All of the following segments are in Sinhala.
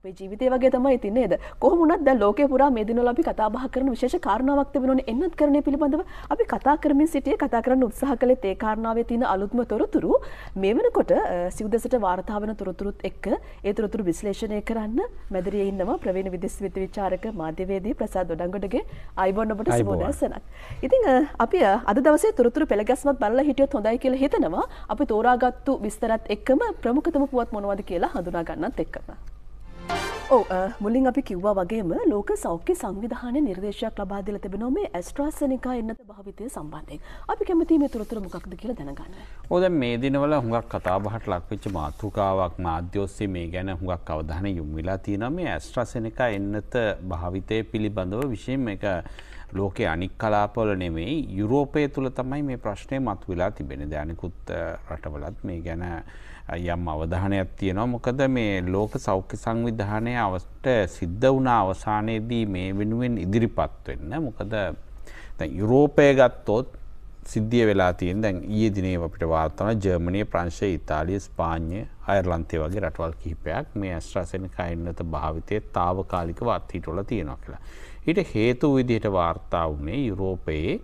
අපේ ජීවිතය වගේ තමයි ඉතින් නේද කොහොමුණත් දැන් ලෝකේ පුරා මේ දිනවල අපි කතා බහ කරන විශේෂ කාරණාවක් තිබෙනවනේ එන්නත් කරන්නේ පිළිබඳව අපි කතා කරමින් සිටියේ කතා කරන්න උත්සාහ කළේ ඒ කාරණාවේ තියෙන අලුත්ම තොරතුරු මේ වෙනකොට සිව්දසට වාර්තා වෙන තොරතුරුත් එක්ක ඒ තොරතුරු විශ්ලේෂණය කරන්න මැදිරියේ ඉන්නවා ප්‍රවීණ විදේශ විද්‍යා විචාරක මාධ්‍යවේදී ප්‍රසාද් දොඩංගොඩගේ අයිබෝන් ඔබට සුබෝදස්සනක් ඉතින් අපි අද දවසේ තොරතුරු පෙළගැස්මක් බලලා හිටියොත් හොඳයි කියලා හිතනවා අපි තෝරාගත්තු විස්තරත් එක්කම ප්‍රමුඛතම පුවත් මොනවද කියලා හඳුනා ගන්නත් එක්කම ඕ මුලින් අපි කිව්වා වගේම ලෝක සෞඛ්‍ය සංවිධානය නිර්දේශයක් ලබාදිල තිබෙනොමේ ඇස්ට්‍රාසනිකා එන්නත භාවිතය සම්බන්ධයෙන් අපි කැමතිීම තුරතුර මොකක්ද කියල දැනගන්න ඕද මේ දිනවල හුඟක් කතාබහට ලක්විච්ච මාතෘකාවක් මාධ්‍යෝස්සේ මේ ගැන හුඟක් අවධාන යුම්වෙලා තියනම ඇස්ට්‍රසනිකා එන්නත භාවිතය පිළිබඳව විශයෙන් එක ලෝකෙ අනික් කලාපොල නෙමෙයි යුරෝපය තුළ තමයි මේ ප්‍රශ්නය මත් වෙලා තිබෙන ධයනකුත් රටවලත් මේ ගැන යම් අවධානයක් තියෙනවා මොකද මේ ලෝක සෞඛ්‍ය සංවිධානය අවස්ට සිද්ධ වුණ අවසානයේදී මේ වෙනුවෙන් ඉදිරිපත් වෙන්න මොකද යුරෝපය ගත්තොත් සිද්ධිය වෙලා තියෙන් දැන් ඒ දිනේ අපිට වාර්තන ජර්මනය ප්‍රංශය ඉතාලිය ස්පාන්ය අයර්ලන්තය වගේ රටවල් කිහිපයක් මේ ඇස්ට්‍රසෙන කයින්නත භාවිතය තාවකාලික වත්හිටොල තියෙනවා කියලා. ඊට හේතු විදිහට වාර්තා වුණේ යුරෝපයේ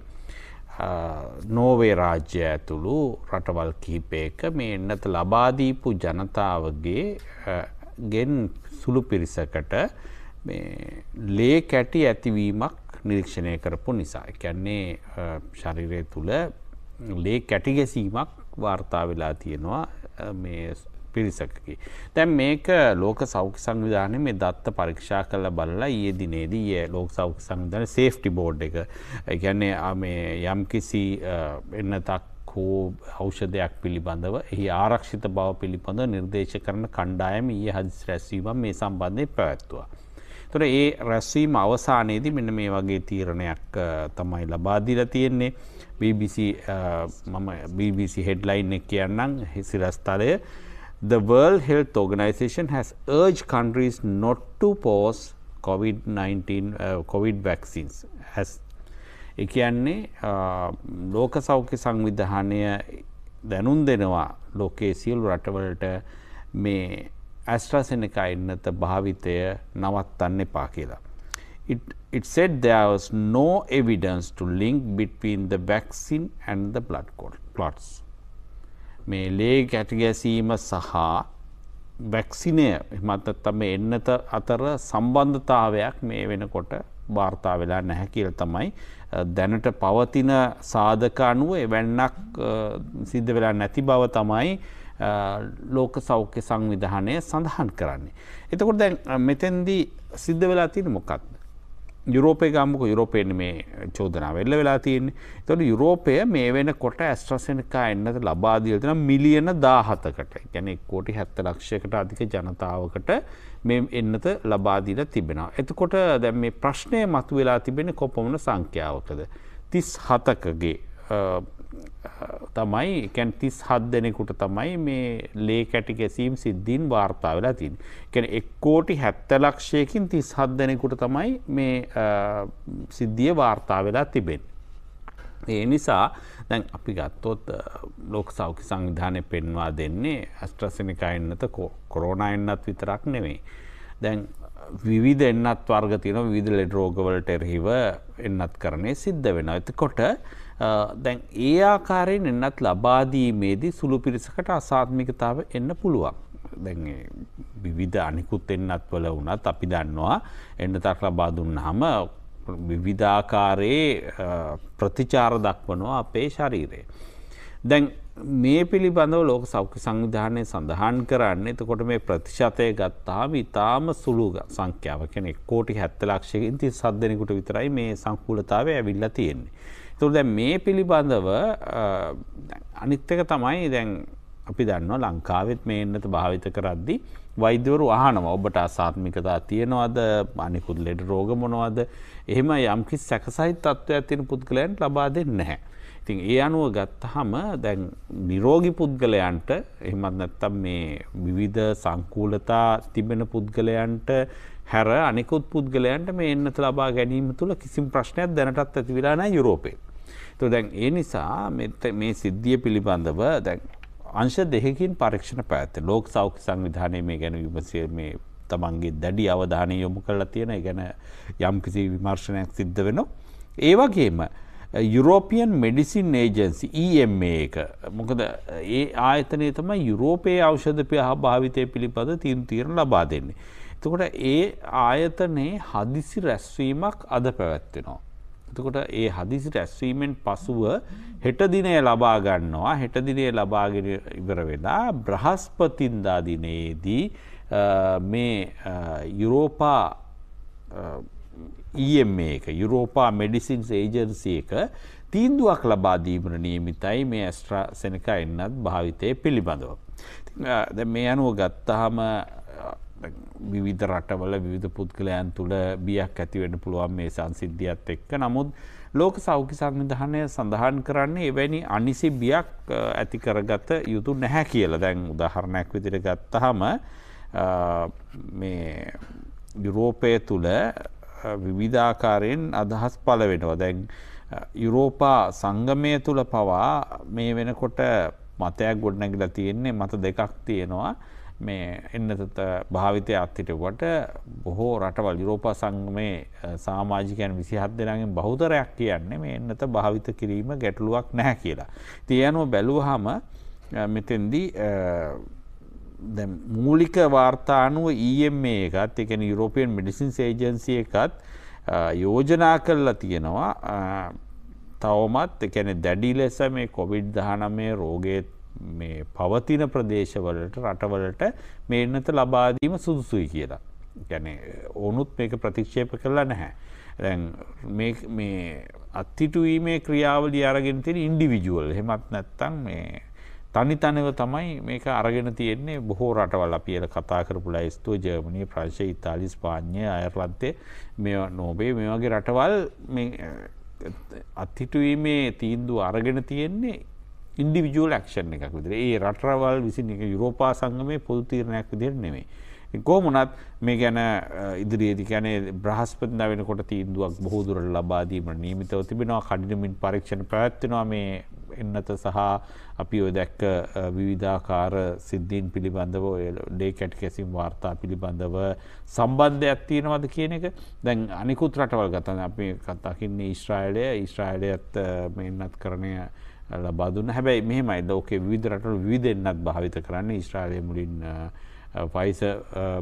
නෝවේ රාජ්‍ය ඇතුළු රටවල් කිහිපයක මේ එන්නත ලබාදීපු ජනතාවගේ ගෙන් සුළු පිරිසකට ලේ කැටි ඇතිවීමක් නිරීක්ෂණය කරපු නිසා. කැන්නේ ශරිරය තුළ ලේ කැටිගැසීමක් වාර්තා වෙලා තියෙනවා පිරිසකකි. දැන් මේක ලෝක සෞඛ්‍ය සංවිධානය මේ දත්ත පරීක්ෂා කළ බලලා ඒ දිනේදී ඒ ලෝක සෞඛ්‍ය සංවිධාන සේෆ්ටි බෝඩ් එක ගැන්නේ යම් කිසි එන්නතක් හෝ ඖෂධයක් පිළිබඳව එහි ආරක්ෂිත බව පිළිබඳ නිර්දේශ කරන කණ්ඩායම ඊය හදිස් රැස්වීම මේ සම්බන්ධය පැවැත්තුවා. තොර ඒ රැස්වීම අවසානයේදී මෙන්න මේ වගේ තීරණයක් තමයි ලබාදිල තියෙන්නේ. BBC මම BBC හෙඩ්ලයින් එක කියන්නම් හිසිරස්ථලය the World Health Organization has urged countries not to pause COVID 19 uh, COVID vaccines as ඒ කියන්නේ uh, ලෝක සෞඛ්‍ය සංවිධානය දැනුම් දෙනවා ලෝකයේ සියලු රටවලට මේ AstraZeneca ඉන්නත භාවිතය නවත්තන්න එපා කියලා. It, it said there was no evidence to link between the vaccine and the blood clots. මේ ලේ ගැටගැසීම සහ වැක්සිනය එමත්තත්තම එන්නත අතර සම්බන්ධතාවයක් මේ වෙනකොට භාර්තා වෙලා නැහැ කියල තමයි දැනට පවතින සාධක අනුව එවැන්නක් සිද්ධ වෙලා නැති බව තමයි ලෝක සෞඛ්‍ය සංවිධානය සඳහන් කරන්නේ. එතකොට දැන් මෙතැන්දී සිද්ධ වෙලා තින මොකක්ද. යුරෝපය ගම්මක යුරෝපයෙන් මේ චෝදනාව එල්ල වෙලා තියන්නේ තොට යුරෝපය මේ වෙන කොට ඇස්ට්‍රසනකා එන්නට ලබාදීල්තන මිලියන දාහතකට ගැන කෝටි හැත්ත ලක්ෂයකට අධික ජනතාවකට මෙ එන්නත ලබාදීල තිබෙනවා. එතකොට දැම් මේ ප්‍රශ්නය මතු වෙලා තිබෙන කොපමන සංඛ්‍යාවකද. තිස් හතකගේ තමයි කැන් තිස් හත් දෙනෙකුට තමයි මේ ලේ කැටි ගැසීම් සිද්ධීන් වාර්තා වෙලා තින්. කැන එක්කෝටි හැත්ත ලක්ෂයකින් තිස් හත් දෙනෙකුට තමයි මේ සිද්ධිය වාර්තා වෙලා තිබෙන්. ඒ නිසා දැන් අපි ගත්තොත් ලෝක සෞඛ්‍ය සංවිධානය පෙන්වා දෙන්නේ ඇස්ට්‍රසිනිකා එන්නත කොරෝණ එන්නත් විතරක් නෙවෙයි. දැන් විවිධ එන්නත් වර්ගතින විදල රෝගවලට එරහිව එන්නත් කරනේ සිද්ධ වෙන. ඇති කොට දැන් ඒ ආකාරයෙන් එන්නත් ලබාදීමේදී සුළු පිරිසකට අසාත්මිකතාව එන්න පුළුවන්. දැන් විවිධ අනිකුත් එන්නත් වල වනත් අපි දන්නවා එන්න තක් ලබා දුන්නාම විවිධාකාරයේ ප්‍රතිචාර දක්වනවා අපේ ශරීරය. දැන් මේ පිළිබඳව ලෝක සෞඛ්‍ය සංවිධානය සඳහන් කරන්න එතකොට මේ ප්‍රතිශතය ගත්තාම ඉතාම සුළු සංඛ්‍යාව කෙනෙක් කෝටි හැත්ත ලක්ෂයකින් තිස් සද්දෙනෙකුට විතරයි මේ සංකූලතාවය ඇවිල්ලා තියෙන්නේ. තුර දැ මේ පිළිබඳව අනිත්තක තමයි දැන් අපි දන්න ලංකාවෙත් මේ එන්නත භාවිත කරද්දි. වෛද්‍යවරු අහනව ඔබට අසාත්මිකතා තියෙනවද අනිකුත් ලෙඩ රෝග මොනවද එහෙම යම්කි සැකසයි තත්ත්ව ඇතින පුද්ගලයන්ට ලබා දෙන්න නැහැ. ඉතින් ඒ අනුව ගත්තහම දැන් නිරෝගි පුද්ගලයන්ට එහෙමත් නැත්තම් මේ විවිධ සංකූලතා තිබෙන පුද්ගලයන්ට හැර අනෙකුත් පුද්ගලයන්ට මේ එන්නත ලබා ගැනීම තුළ කිසිම ප්‍රශ්නයක් දැනටත් ඇති වෙලා නෑ යුරෝපේ. તો දැන් ඒ නිසා මේ සිද්ධිය පිළිබඳව දැන් අංශ දෙකකින් පරීක්ෂණ පැවැත්වුවා. ලෝක සෞඛ්‍ය සංවිධානයේ මේ ගැන විමසීමේ මේ තමන්ගේ දැඩි අවධානය යොමු කරලා තියෙන ගැන යම්කිසි විමර්ශනයක් සිද්ධ වෙනවා. ඒ වගේම යුරෝපියන් මෙඩිසින් ඒජන්සි EMA එක මොකද ඒ ආයතනය තමයි යුරෝපයේ අවෂධපය හා භාවිතය පිළිබඳ තිීන් තීරණ ලබා දෙන්නේ. එතකොට ඒ ආයතනයේ හදිසි රැස්වීමක් අද පැවැත්වෙනවා. එතකොට ඒ හදිසි රැස්වීමෙන් පසුව හෙටදිනය ලබා ගන්නවා හෙටදිනය ලබාගෙන ඉවර වෙලා බ්‍රහස්පතින්දා දිනයේදී මේ යුරෝපා EM එක යුරෝපා මෙඩිසින්ස් ඒජන්සි එක තීන්දුවක් ලබාදීමට නියමිතයි මේ ඇස්ට්‍රා සෙනක එන්නත් භාවිතය පිළිබඳව. මේ අනුව ගත්තහම විවිධ රටවල විධ පුද්ගලයන් තුළ බියක් ඇතිවෙන්න පුළුවන් මේ සංසිද්ධියත් එක්ක නමුත් ලෝක සෞඛ්‍ය සංවිධානය සඳහන් කරන්නේ එවැනි අනිසි බියක් ඇති කරගත යුතු නැහැ කියල දැන් උදාහරණයක් විදිර ගත්තහම මේ යුරෝපය තුළ විවිධාකාරයෙන් අදහස් පල වෙනවා දැන් යුරෝපා සංගමය තුළ පවා මේ වෙනකොට මතයක් ගොඩනැගිලා තියෙන්නේ මත දෙකක් තියෙනවා මේ එන්නතත භාවිතය අත්හිටකොට බොහෝ රටවල් යුරෝපා සංගමේ සාමාජිකයන් විසිහත් දෙනගෙන් බෞතරයක් කියන්නේ මේ එන්නත භාවිත කිරීම ගැටලුවක් නැහැ කියලා. තියනුව බැලුවහම මෙතෙන්දී මූලික වාර්තානුව EMA එකත් එකන යුරෝපියන් මිඩිසින්ස් ඒජන්සිය එකත් යෝජනා කරලා තියෙනවා තවමත් එකන දැඩි ලෙස මේ කොවිඩ් දහනමේ රෝගයත් මේ පවතින ප්‍රදේශවලට රටවලට මේ එන්නත ලබාදීම සුදුසුයි කියලා. ගැන ඕනුත් මේක ප්‍රතික්ෂේප කරලා නැහැ. මේ අත්තිටුවීමේ ක්‍රියාවලි අරගෙන තින ඉන්ඩිවිජුවල් හෙමත් නැත්තං මේ තනි තනව තමයි මේක අරගෙන තියෙන්නේ බොහෝ රටවල් අපියට කතා කරපුල ස්තුව ජර්මණී ප්‍රංශය ඉතාලි ස්පාඥය අයර්ලත්තේ මේ නෝබේ මේ වගේ රටවල් අත්හිටුවීමේ තීන්දු අරගෙන තියෙන්නේ ඉන්ඩිවිජුවල් ක්ෂන් එකක් විදිර ඒ රටරවල් විසින් එක යුරෝපා සංගමය පොදුතීරණයක් විදිර නෙමේ. කෝමනත් මේ ගැන ඉදිරියේදි ගැන බ්‍රහස්පද වෙනකොට තීන්දුවක් බහෝදුරට ලබාදීම නීමිතව තිබෙනවා කඩිනමින් පරීක්ෂණ පැවැත්වෙනවා මේ එන්නත සහ අපි ඔය දැක්ක විවිධාකාර සිද්ධීන් පිළිබඳව ඩේකැට් කැසිම් වාර්තා පිළිබඳව සම්බන්ධයක් තියෙනවද කියන එක දැන් අනිකුත් රටවල් ගතන අපි කතාකින්නේ ඉස්්‍රායිලය ඉස්්‍රායිලයත් මෙන්නත් කරණය ලබාදුන්න හැබැයි මෙහමයි ලෝකේ විදරටල් විදෙන්න්නත් භාවිත කරන්න ඉස්්‍රාලය මුලින් පයිස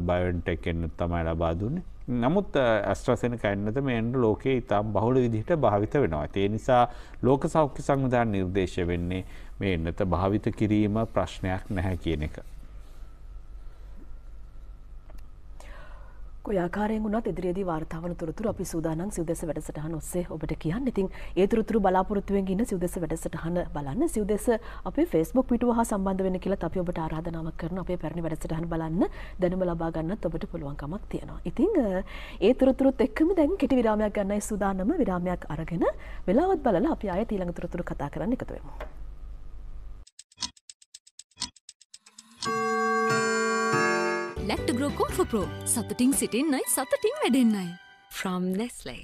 බයන්ටෙක් එන්න තමයි ලබාදුන්න. නමුත් ඇස්ට්‍රසෙන කැන්නත මෙන්ට ලෝකයේ ඉතාම් බහුල විදිහට භාවිත වෙනවා. ඒ නිසා ලෝක සෞඛ්‍ය සංවිධාන නිර්දේශ වෙන්නේ මේ එන්නත භාවිත කිරීම ප්‍රශ්නයක් නැහැ කියන එක. කොයාකාරයෙන් වුණත් ඉදිරියේදී වාර්තාවන තොරතුරු අපි සූදානම් සිව්දෙස වැඩසටහන ඔස්සේ ඔබට කියන්න. ඉතින් ඒ තොරතුරු බලාපොරොත්තුවෙන් ඉන්න සිව්දෙස වැඩසටහන බලන්න. සිව්දෙස අපේ Facebook පිටුව හා සම්බන්ධ වෙන්න කියලා අපි ඔබට ආරාධනාවක් කරන අපේ පැරණි වැඩසටහන බලන්න දැනුම ලබා ගන්නත් ඔබට පුළුවන්කමක් තියෙනවා. ඉතින් ඒ තොරතුරුත් එක්කම දැන් කෙටි විරාමයක් ගන්නයි සූදානම. විරාමයක් අරගෙන වෙලාවත් බලලා අපි ආයෙත් ඊළඟ තොරතුරු කතා කරන්න එකතු වෙමු. ලැක්ටග්‍රෝ කෝෆප්‍රෝ සතුටින් සිටින්නයි සතුටින් වැඩෙන්න්නයි. ෆ්‍රම් නැස්ලයි.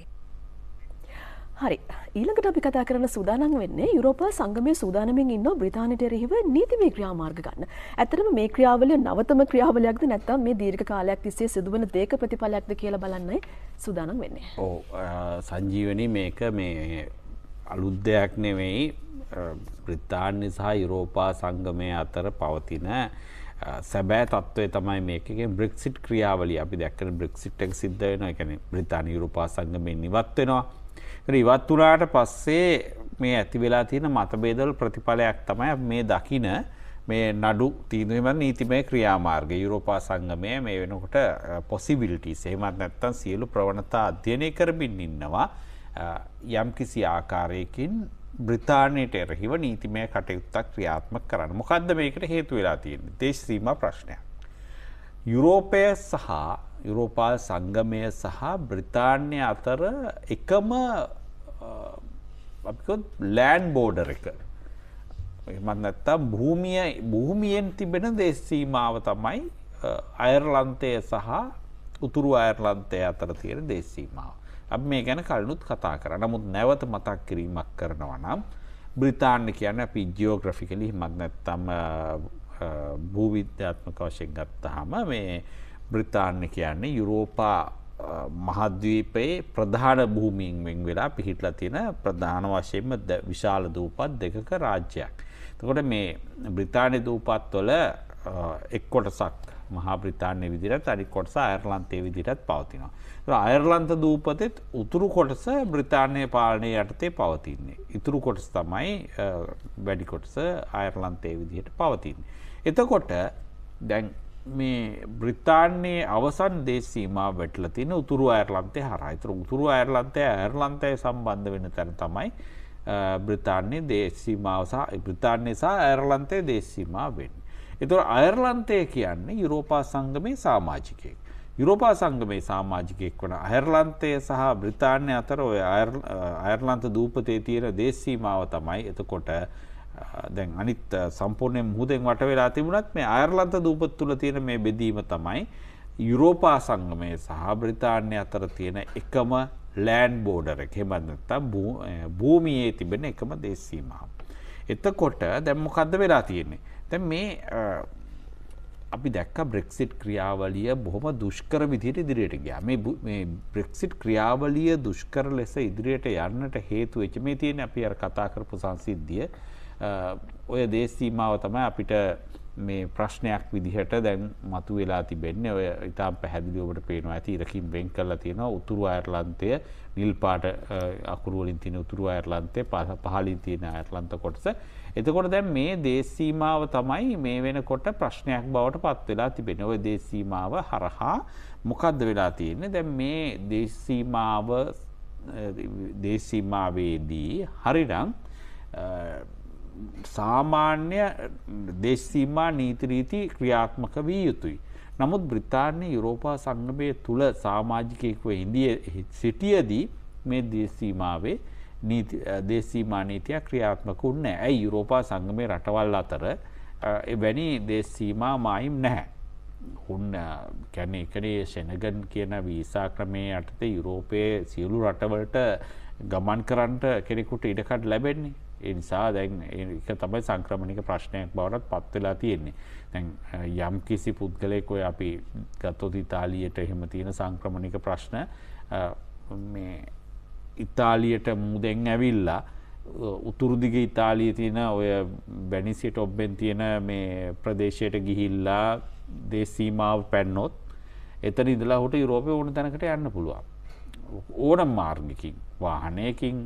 හරි ඊළඟට අපි කතා කරන සූදානම් වෙන්නේ යුරෝප සංගමය සූදානමින් ඉන්න බ්‍රතානයට එරෙහිව නීතිමේ ක්‍රියාමාර්ග ගන්න. ඇත්තටම මේ ක්‍රියාවලිය නවතම ක්‍රියාවලියක්ද නැත්නම් මේ දීර්ඝ කාලයක් තිස්සේ සිදුවන දෙයක ප්‍රතිඵලයක්ද කියලා බලන්නයි සූදානම් වෙන්නේ. ඔව් සංජීවනි මේක මේ අලුත් දෙයක් නෙවෙයි බ්‍රිතාන්‍ය සහ යුරෝපා සංගමය අතර පවතින සැබෑ තත්ත්වය තමයි මේකගේ බ්‍රික්සිට් ක්‍රියාවලි අපි දැක්කන බ්‍රික්සිට් එක සිද්ධ වෙන එකන බ්‍රතාන යුරුපා සංගමෙන් නිවත් වෙනවා ඉවත් වනාට පස්සේ මේ ඇති වෙලා තියෙන මතබේදල් ප්‍රතිඵලයක් තමයි මේ දකින මේ නඩු තීනම නීතිමය ක්‍රියාමාර්ග යුරෝපා සංගමය මේ වෙනකොට පොසිබිලිටි සේමත් නැත්තන් සියලු ප්‍රවණතා අධ්‍යයනය කරමින් ඉන්නවා යම් කිසි ආකාරයකින් බ්‍රතාානයට එරහිව නීතිමය කටයුත්තක් ක්‍රියාත්ම කරන්න මොකක්ද මේකට හේතු වෙලා තියෙන දේශසීම ප්‍රශ්නය. යුරෝපය සහ යුරෝපාල් සංගමය සහ බ්‍රතාාන්‍ය අතර එකම ලෑන් බෝඩර එක. මන්නත්තම් භූමිය භූමියෙන් තිබෙන දේශසීමාව තමයි අයර්ලන්තය සහ උතුරු අයර්ලන්තය අතර තියෙන දේශීමාව. අප මේ ගැන කලනුත් කතා කර නමුත් නැවත මතක් කිරීමක් කරනවා නම් බ්‍රිතාන්න කියන අපි ජියෝග්‍රෆිකලි මක්නැත්තම් භූවිද්‍යාත්මක වශයෙන් ගත්තහම මේ බ්‍රිතාන්න කියන්නේ යුරෝපා මහද්වීපයේ ප්‍රධාන භූමීන්ෙන් වෙලා පිහිටලා තියෙන ප්‍රධාන වශයෙන්ම විශාල දූපත් දෙකක රාජ්‍යයක්. එතකොට මේ බ්‍රිතාන්‍ය දූපත්වල එක් කොටසක් මහා ප්‍රතාානය විදිරත් අරි කොටස අයර්ලන්තය විදිරත් පවතිනවා. අයර්ලන්ත දූපතෙත් උතුරු කොටස බ්‍රතාානය පාලනය යටතේ පවතින්නේ. ඉතුරු කොටස් තමයි වැඩිකොටස අයර්ලන්තය විදිහට පවතින්. එතකොට දැන් මේ බ්‍රිතාන්නේ අවසන් දේශීමා වැටල තින උතුරු අයර්ලන්තය හරයිතුර උතුරු අයර්ලන්තය ඇර්ලන්තය සම්බන්ධ වෙන තැන තමයි බ්‍රතාන්නේ දේශීමාවසා බ්‍රතාන්නේ සහ ඇර්ලන්තය දේශීමා වෙන්න. එතුර අයර්ලන්තය කියන්නේ යුරෝපා සංගමේ සාමාජිකයෙක්. යුරෝපා සංගමේ සාමාජිකයෙක් වන අයර්ලන්තය සහ බ්‍රතාන්‍ය අතර ඔය අයර්ලන්ත දූපතේ තියෙන දේශීමාව තමයි එතකොට දැන් අනිත් සම්පූර්ණය මුහදෙන් වට වෙලා තිබුණත් මේ අයර්ලන්ත දූපත් තුළ තියෙන මේ බෙදීම තමයි යුරෝපා සංගමය සහ බ්‍රතාන්‍ය අතර තියෙන එකම ලෑන්් බෝඩර හෙමන්නත්තා භූමියයේ තිබෙන එකම දේශීමාව. එතකොට දැම්මොකක්ද වෙලා තියෙන්නේ. තැ මේ අපි දැක්ක බ්‍රෙක්සිට් ක්‍රියාවලිය බොහොම දුෂ්කර විදියට ඉදිරියට ගියා මේ බ්‍රෙක්සිට් ක්‍රියාවලිය දුෂ්කර ලෙස ඉදිරියට යන්නට හේතු වෙච්ච මේ තියෙන අපි අර කතා කරපු සංසිද්ධිය ඔය දේශීමාව තමයි අපිට මේ ප්‍රශ්නයක් විදිහට දැන් මතු වෙලා තිබෙන්නේ ඔය ඉතාම් පැහැදිලිවට පේනවා ඇති ඉරකින් වෙන් කරලා තියෙනවා උතුරු අයර්ලන්තය නිල් පාට අකුරුවලින් තියෙන උතුරු අයර්ලන්තය පහලින් තියෙන අයර්ලන්ත කොටස එතකොට දැන් මේ දේශීමාව තමයි මේ වෙනකොට ප්‍රශ්නයක් බවට පත් වෙලා තිබෙන. ওই දේශීමාව හරහා මොකද්ද වෙලා තියෙන්නේ? දැන් මේ දේශීමාව දේශීමාවේදී හරිනම් සාමාන්‍ය දේශීමා නීති රීති ක්‍රියාත්මක විය යුතුයි. නමුත් බ්‍රිතාන්‍ය යුරෝපා සංගමය තුළ සාමාජිකයෙක්ව ඉන්දිය සිටියදී මේ දේශීමාවේ දේශීමා නීතියක් ක්‍රියාත්මක උන්නේ ඇයි යුරෝපා සංගමේ රටවල් අතර එවැනි දේශීමා මායිම් නැහැ. හුන් කැන එකනේ ශෙනගන් කියන වීසා ක්‍රමය යටතේ යුරෝපයේ සියලු රටවලට ගමන් කරන්නට කෙනෙකුට ඉඩකට ලැබෙන්නේ. එනිසා දැන් එක තමයි සංක්‍රමණික ප්‍රශ්නයක් බවට පත්වෙලා තියෙන්නේ. තැන් යම් කිසි පුද්ගලයකොය අපි ගත්තොත් ඉතාලියට එහෙම තියෙන සංක්‍රමණික ප්‍රශ්න ඉතාලියට මුදෙන් ඇවිල්ලා උතුරුදිග ඉතාලිය තියෙන ඔය බැනිසිට ඔබ්බෙන් තියෙන මේ ප්‍රදේශයට ගිහිල්ලා දේශීමාව පැන්නොත් එතන ඉදලා හොට යුරෝපය ඕන තැනකට යන්න පුළුවන් ඕන මාර්ගිකින් වාහනයකින්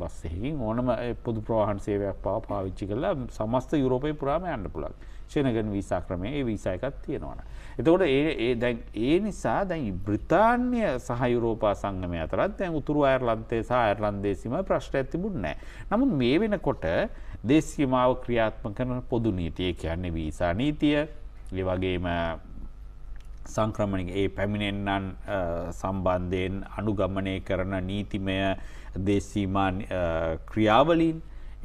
බස්සෙහිකින් ඕනම පොදු ප්‍රවාහන් සේවයක් පව පාවිච්චි කලා සමස්ත යුරෝපය පුරාම යන්න පුලක් ශනගන් වීසා ක්‍රමය ඒ වීසායකත් තියෙනවන. එතකොට ඒ දැන් ඒ නිසා දැන් බ්‍රතාන්‍ය සහ යුරෝපා සංගමය අතරත් දැන් උතුරු අයර්ලන්තේ සහ අයර්ලන්දේසිම ප්‍රශ්ට ඇතිබුන්නෑ. නමුත් මේ වෙනකොට දේශීමාව ක්‍රියාත්ම කරන පොදු නීතිය කියන්නේ වීසා නීතිය ඒ වගේම සංක්‍රමණික ඒ පැමිණෙන්නන් සම්බන්ධයෙන් අනුගමනය කරන නීතිමය දේශීමාන් ක්‍රියාවලින්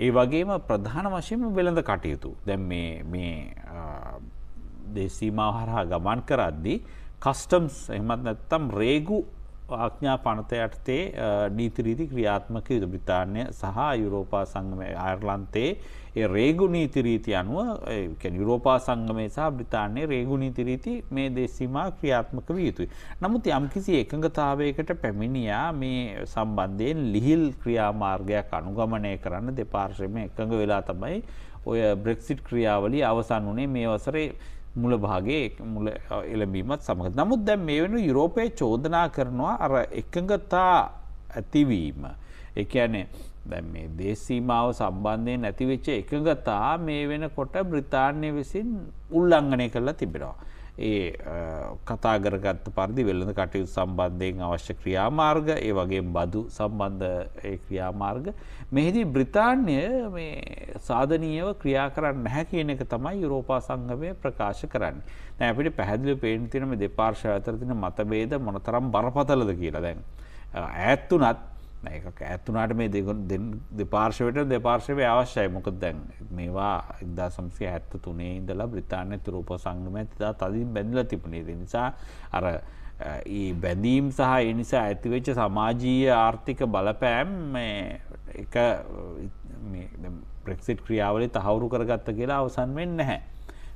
ඒ වගේම ප්‍රධාන වශයෙන් වෙළඳ කටයුතු. දැන් මේ දේශීමාව හරහා ගමන් කරද්දි කස්ටම්ස් එහමත් නැත්තම් රේගු ආඥා පනත යටතේ නීතිරීති ක්‍රියාත්මක යුතු බ්‍රිතාන්‍ය සහ යුරෝපා සංගමය අයර්ලන්තේ ඒ රේගු නීතිරීති අනුව යුරෝපා සංගමය සහ බ්‍රිතාන්නේ රේගු නීතිරීති මේ දේශීමා ක්‍රියාත්මක විය යුතුයි. නමුත් යම්කිසි එකඟතාවයකට පැමිණියා මේ සම්බන්ධයෙන් ලිහිල් ක්‍රියාමාර්ගයක් අනුගමනය කරන්න දෙපාර්ශවම එකඟ වෙලා තමයි ඔය බ්‍රෙක්සිට් ක්‍රියාවලි අවසන් වනේ මේ වසරේ මුල භාගේ මුල එළඹීමත් සමඟ. නමුත් දැන් මේ වෙන යුරෝපය චෝදනා කරනවා අර එකඟතා ඇතිවීම. එකනේ දැ මේ දේශීමාව සම්බන්ධයෙන් ඇතිවෙච්ච එකගතා මේ වෙනකොට බ්‍රතාන්‍ය විසින් උල්ලංගනය කරලා තිබෙනවා. ඒ කතා කරගත්ත පරිදි වෙළඳ කටයුතු සම්බන්ධයෙන් අවශ්‍ය ක්‍රියාමාර්ග ඒ වගේ බදු සම්බන්ධ ක්‍රියාමාර්ග මෙහිදී බ්‍රිතාන්්‍ය මේ සාධනීයව ක්‍රියා කරන්න නැහැ කියන එක තමයි යුරෝපා සංගමය ප්‍රකාශ කරන්න දැන් අපිට පැහැදිලි පේන තියෙන මේ දෙපාර්ශ්ව අතර තියෙන මතභේද මොනතරම් බරපතලද කියලා දැන් ඈත් උනත් එක ඇත්තුනාට මේ දෙපාර්ශවට දෙපාර්ශවය අවශ්‍යයි මොක දැන් මේවා ඉදා සම්සය ඇත්ත තුනේ ඉඳලා බ්‍රතාානය තුරූප සංගම ඇතිතා තදින් බැඳල තිබුණේ නිසා අර ඒ බැඳීම් සහ එනිසා ඇතිවෙච්ච සමාජීය ආර්ථික බලපෑම් එක ප්‍රෙක්සිට් ක්‍රියාවලි තහවුරු කරගත්ත කියලා අවසන් වෙන්න හැ.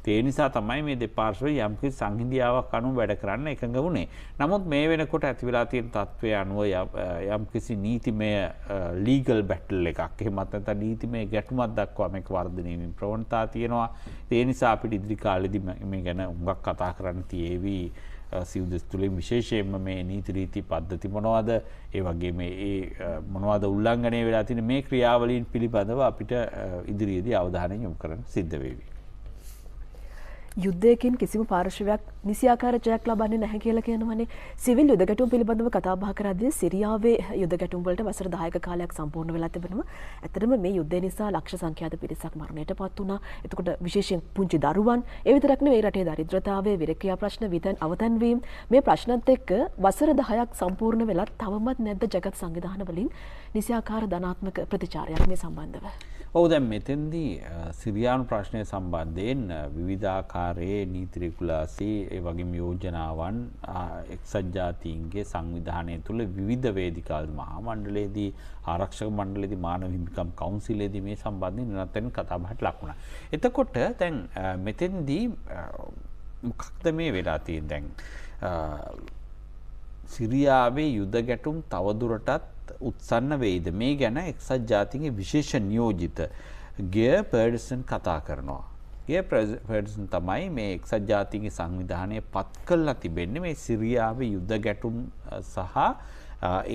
ඒ නිසා තමයි මේ දෙපාර්ශව යම්කි සංහිදියාවක් අනු වැඩ කරන්න එකඟ වුණේ. නමුත් මේ වෙනකොට ඇතිවෙලා තියෙන තත්ත්වය අනුව යම්කිසි නීතිමය ලීගල් බැටල් එකක් එහෙමත්නත නීතිමය ගැටුමත් දක්වාමක වර්ධනීමින් ප්‍රවණතා තියෙනවා. ඒ නිසා අපිට ඉදිරිකාලෙදි මේ ගැන උඟක් කතා කරන්න තියේවී. සිවදෙස් තුළින් විශේෂයෙන්ම මේ නීතිරීති පද්ධති මොනවාද ඒ වගේ මේ ඒ මොනවාද උල්ලංගනය වෙලා තින මේ ක්‍රියාවලින් පිළිබඳව අපිට ඉදිරියේදී අවධානය යොම් කරන සිද්ධවේවි. යුද්ධයකින් කිසිම පාර්ශවයක් නිසියාකාර ජයක් ලබන්නේ නැහැ කියලා කියනවනේ. සිවිල් යුද ගැටුම් පිළිබඳව කතා බහ කරද්දී සිරියාවේ යුද ගැටුම් වලට වසර 10ක කාලයක් සම්පූර්ණ වෙලා තිබෙනවා. ඇත්තටම මේ යුද්ධය නිසා ලක්ෂ සංඛ්‍යාත පිරිසක් මරණයටපත් වුණා. එතකොට විශේෂයෙන් පුංචි දරුවන්, ඒ විතරක් නෙවෙයි රටේ දරිද්‍රතාවය, විරක්‍රියා ප්‍රශ්න, විතන් අවතන්වීම මේ ප්‍රශ්නත් එක්ක වසර 10ක් සම්පූර්ණ වෙලා තවමත් නැද්ද ජගත් සංවිධාන වලින් නිසියාකාර ධනාත්මක ප්‍රතිචාරයක් මේ සම්බන්ධව? ඔව් දැන් මෙතෙන්දී සිරියානු ප්‍රශ්නය සම්බන්ධයෙන් විවිධාකාර ආකාරයේ නීති රෙගුලාසි ඒ වගේම යෝජනාවන් එක්සත් ජාතීන්ගේ සංවිධානය තුළ විවිධ වේදිකාල් මහා මණ්ඩලයේදී ආරක්ෂක මණ්ඩලයේදී මානව හිමිකම් කවුන්සිලයේදී මේ සම්බන්ධයෙන් නිරන්තරයෙන් කතා බහට ලක්ුණා. එතකොට දැන් මෙතෙන්දී මොකක්ද මේ වෙලා තියෙන්නේ දැන් සිරියාවේ යුද ගැටුම් තවදුරටත් උත්සන්න වෙයිද මේ ගැන එක්සත් ජාතින්ගේ විශේෂ නියෝජිත ගේ පර්ඩිසන් කතා කරනවා නායකය ප්‍රඩසන් තමයි මේ එක්සත් ජාතින්ගේ සංවිධානය පත් කල්ලා තිබෙන්නේ මේ සිරියාව යුද්ධ ගැටුම් සහ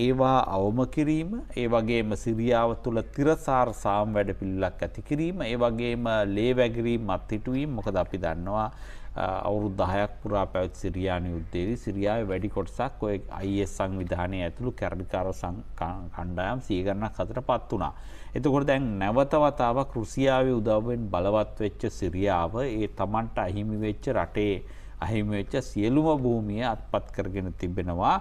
ඒවා අවම කිරීම ඒ වගේම සිරියාව තුළ තිරසාර සාම් වැඩ පිල්ලක් ඇති කිරීම ඒ වගේම ලේවැගරීම් අත්හිටුවීම් මොකද අපි දන්නවා අවුරු දහයක් පුරා පැවැත් සිරියානු යුද්ධයේදී සිරියාවේ වැඩි කොටසක් ඔය අයිඑස් සංවිධානය ඇතුළු කැරලිකාර කණ්ඩායම් සිය ගණනක් අතර පත් වුණා. එතකොට දැන් නැවතවතාවක් රුසියාවේ උදවෙන් බලවත් වෙච්ච සිරියාව ඒ තමන්ට අහිමි වෙච්ච රටේ අහිමි වෙච්ච සියලුම භූමිය අත්පත් කරගෙන තිබෙනවා.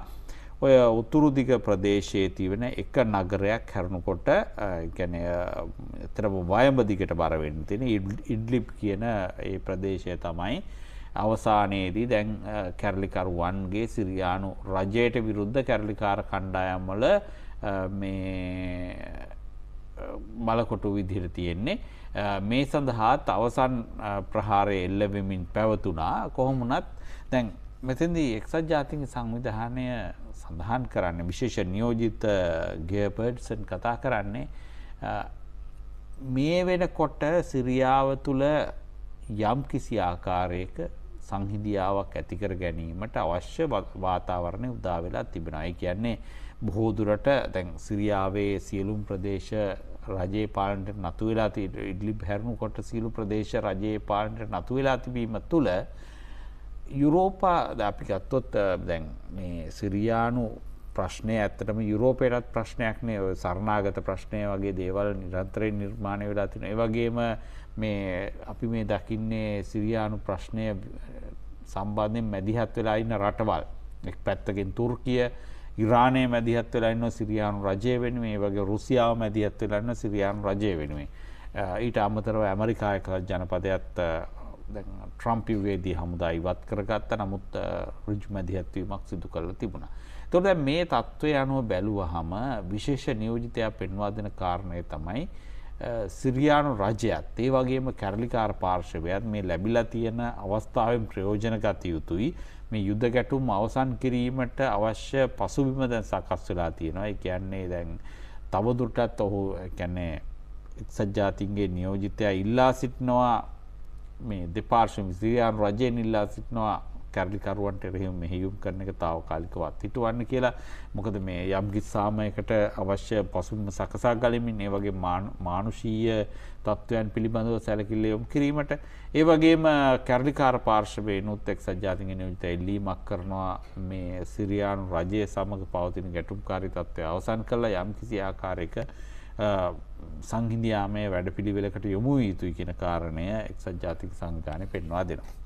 ඔය උතුරු දිග ප්‍රදේශයේ තිබෙන එක නගරයක් හැරුණකොට يعني එතරම් වයඹ දිගට බර වෙන්න තියෙන ඉඩ්ලිප් කියන ඒ ප්‍රදේශය තමයි අවසානයේදී දැන් කැරලිකරුවන්ගේ සිරියානු රජයට විරුද්ධ කැරලිකාර කණ්ඩායම් වල මේ බලකොටු විදිහට තියෙන්නේ. මේ සඳහාත් අවසන් ප්‍රහාරය එල්ලවෙමින් පැවතුනා කොහොමුණත් දැන් මෙතන්දී එක්සත් ජාතික සංවිධානය සඳහන් කරන්න විශේෂ නියෝජිත ගේපර්ඩ්සන් කතා කරන්නේ මේ වෙන කොට සිරියාව තුළ යම් කිසි ආකාරයක සංහිදියාවක් ඇතිකර ගැනීමට අවශ්‍ය වාතාවරණය උදාවෙලා තිබෙනයි කියන්නේ බොහෝදුරට දැන් සිරියාවේ සියලුම් ප්‍රදේශ රජයේ පාලනට නතු වෙලා ඉඩ්ලිබ් හැරුණු කොට සියලු ප්‍රදේශ රජයේ පාලනට නතු වෙලා තිබීම තුළ යුරෝපා අපි ගත්තොත් දැන් මේ සිරියානු ප්‍රශ්නය ඇත්තටම යුරෝපයටත් ප්‍රශ්නයක්නේ සරණාගත ප්‍රශ්නය වගේ දේවල් නිරන්තරයෙන් නිර්මාණය වෙලා තින ඒවගේම මේ අපි මේ දකින්නේ සිරියානු ප්‍රශ්නය සම්බන්ධයෙන් මැදිහත් වෙලා ඉන්න රටවල් එක් පැත්තකින් තුර්කිය ඉරානය මැදිහත් වෙලන්න සිරියානු රජය වෙනුවේ වගේ රුසියාව මැදිහත් වෙලන්න සිරියානු රජය වෙනුවේ. ඊට අමතරව ඇමරිකායක ජනපදයත් ට්‍රම්පිවේදී හමුදා ඉවත් කරගත්ත නමුත් රජ් මැදිහත්වීමක් සිදු කරල තිබුණ. තොද මේ තත්ත්වය අනුව බැලුව හම විශේෂ නියෝජිතයක් පෙන්වාදන කාරණය තමයි සිරියානු රජයත් ඒ වගේම කැරලිකාර පාර්ශවයත් මේ ලැබිලා තියෙන අවස්ථාවෙන් ප්‍රයෝජන ගත යුතුයි මේ යුද්ධ ගැටුම් අවසන් කිරීමට අවශ්‍ය පසුබිම දැන් සකස් වෙලා තියෙනවා ඒ කියන්නේ දැන් තවදුරටත් ඔහු කියන්නේ එක්සත් ජාතීන්ගේ නියෝජිතයා ඉල්ලා සිටිනවා මේ දෙපාර්ශ්ව සිරියානු රජයෙන් ඉල්ලා සිටිනවා කැරලිකරුවන්ට එරෙහිම මෙහියුම් කරන එක తాවකාලිකව අත්හිටවන්න කියලා මොකද මේ යම්කිසි සාමයකට අවශ්‍ය පසුබිම සකසා ගනිමින් ඒ වගේ මානුෂීය තත්ත්වයන් පිළිබඳව සැලකිල්ල යොමු කිරීමට ඒ වගේම කැරලිකාර පාර්ශවයනුත් එක්සත් ජාතීන්ගේ නියුක්ත එල්ලීමක් කරනවා මේ සිරියානු රජය සමග පවතින ගැටුම්කාරී තත්ත්වය අවසන් කළා යම්කිසි ආකාරයක සංහිදයාමය වැඩ පිළිවෙලකට යොමු යුතුයි කියන කාරණය එක්සත් ජාතික සංගානය පෙන්වා දෙනවා.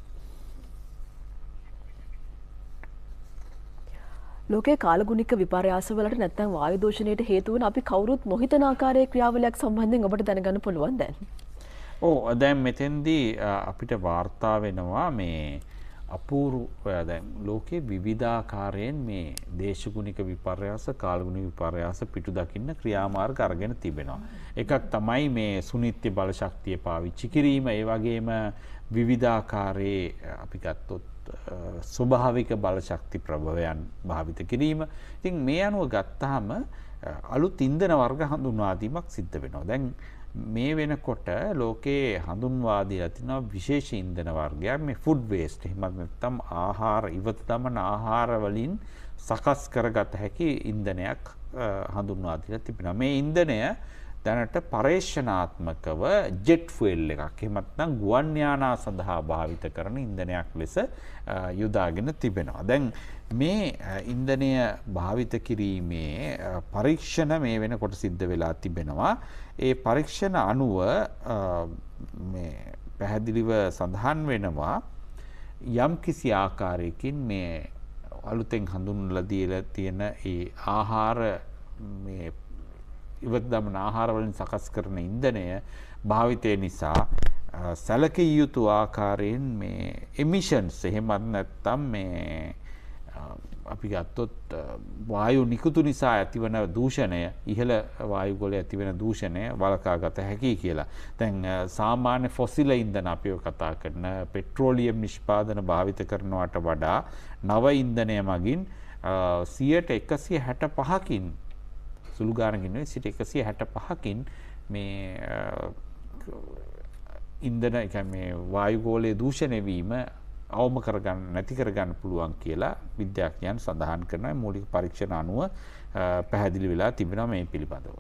ලෝකේ කාලගුණික විපර්යාසවලට නැත්නම් වායු දූෂණයට හේතු වෙන අපි කවුරුත් නොහිතන ආකාරයේ ක්‍රියාවලියක් සම්බන්ධයෙන් ඔබට දැනගන්න පුළුවන් දැන්. ඕ දැන් මෙතෙන්දී අපිට වාර්තා වෙනවා මේ අපූරු ලෝකයේ විවිධාකාරයෙන් මේ දේශගුණික විපර්යාස කාල්ගුණ විපර්යාස පිටු දකින්න ක්‍රියාමාර්ග අරගෙන තිබෙනවා. එකක් තමයි මේ සුනිත්‍ය බලශක්තිය පාවිච්චි කිරීම ඒ වගේම විවිධාකාරයේ අපි ගත්තොත් ස්වභාවික බලශක්ති ප්‍රභවයන් භාවිත කිරීම. ඉතින් මේ අනුව ගත්තාම අලුත් ඉන්ධන වර්ග හඳුන්වාදීමක් සිද්ධ වෙනවා. දැන් මේ වෙනකොට ලෝකයේ හඳුන්වා දීලා තිනවා විශේෂ ඉන්ධන වර්ගයක් මේ ෆුඩ් වේස්ට්. එහෙම නැත්නම් ආහාර ඉවත දමන ආහාර වලින් සකස් කරගත හැකි ඉන්ධනයක් හඳුන්වා දීලා තිබෙනවා. මේ ඉන්ධනය දැනට පර්ේෂණාත්මකව ජෙට් ෆුල් එකක් එහෙමත්නම් ගුවන් යානා සඳහා භාවිත කරන ඉන්ධනයක් ලෙස යොදාගෙන තිබෙනවා. දැන් මේ ඉන්ධනය භාවිත කිරීමේ පරීක්ෂණ මේ වෙනකොට සිද්ධ වෙලා තිබෙනවා. ඒ පරීක්ෂණ අනුව මේ පැහැදිලිව සඳහන් වෙනවා යම් කිසි ආකාරයකින් මේ අලුතෙන් හඳුන්වලා දීලා තියෙන ඒ ආහාර මේ ඉවත් දමන ආහාරවලින් සකස් කරන ඉන්ධනය භාවිතය නිසා සැලකිය යුතු ආකාරයෙන් මේ එමිෂන්ස් එහෙමත් නැත්තම් මේ අපි ගත්තොත් වායු නිකුතු නිසා ඇතිවන දූෂණය ඉහළ වායුගොල ඇතිවෙන දූෂණය වලකා ගත හැකි කියලා. තැන් සාමාන්‍ය ෆොසිල ඉන්දන අපිව කතා කරන පෙට්‍රෝලියම් නිෂ්පාදන භාවිත කරනවට වඩා නව ඉන්දනය මගින් සියට එකසිය හැට පහකින් සුළු ගානකින් සිට එකසිය හැට පහකින් මේ ඉන්දන එක මේ වායුගෝලය දූෂණයවීම අවම කරගන්න නැති කරගන්න පුළුවන් කියලා විද්‍යාඥයන් සඳහන් කරන මූලික පරීක්ෂණ අනුව පැහැදිලි වෙලා තිබෙන මේ පිළිබඳව.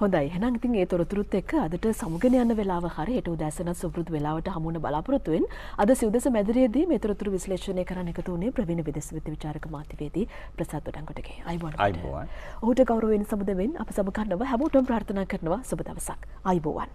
හොඳයි හැනම් ඉතින් ඒ තොරතුරුත් එක්ක අදට සමුගෙන යන වෙලාව හරි හෙට උදෑසන සුපුරුදු වෙලාවට හමුවන බලාපොරොත්තුෙන් අද සිව්දෙස මැදිරියේදී මේ තොරතුරු විශ්ලේෂණය කරන්න එකතු වුණේ ප්‍රවීණ විදේශ විද්‍ය විචාරක මාධ්‍යවේදී ප්‍රසාද් උඩංගොඩගේ අයිබෝන් අයිබෝන් ඔහුට ගෞරවයෙන් සමුදෙමින් අප සමගන්නව හැමෝටම ප්‍රාර්ථනා කරනවා සුබ දවසක් අයිබෝන්